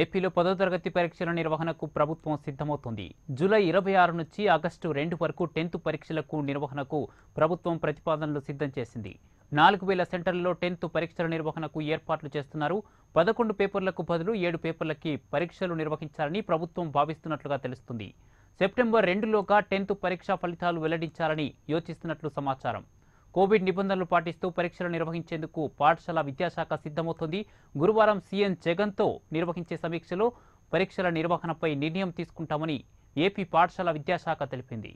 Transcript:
ఏపీలో పదో తరగతి పరీక్షల నిర్వహణకు ప్రభుత్వం సిద్ధమవుతుంది జూలై ఇరవై ఆరు నుంచి ఆగస్టు రెండు వరకు టెన్త్ పరీక్షలకు నిర్వహణకు ప్రభుత్వం ప్రతిపాదనలు సిద్ధం చేసింది నాలుగు వేల సెంటర్లలో టెన్త్ పరీక్షల నిర్వహణకు ఏర్పాట్లు చేస్తున్నారు పదకొండు పేపర్లకు బదులు ఏడు పేపర్లకి పరీక్షలు నిర్వహించాలని ప్రభుత్వం భావిస్తున్నట్లుగా తెలుస్తుంది సెప్టెంబర్ రెండులోగా టెన్త్ పరీక్షా ఫలితాలు వెల్లడించాలని యోచిస్తున్నట్లు సమాచారం కోవిడ్ నిబంధనలు పాటిస్తూ పరీక్షలు నిర్వహించేందుకు పాఠశాల విద్యాశాఖ సిద్ధమవుతోంది గురువారం సీఎం జగన్తో నిర్వహించే సమీక్షలో పరీక్షల నిర్వహణపై నిర్ణయం తీసుకుంటామని ఏపీ పాఠశాల విద్యాశాఖ తెలిపింది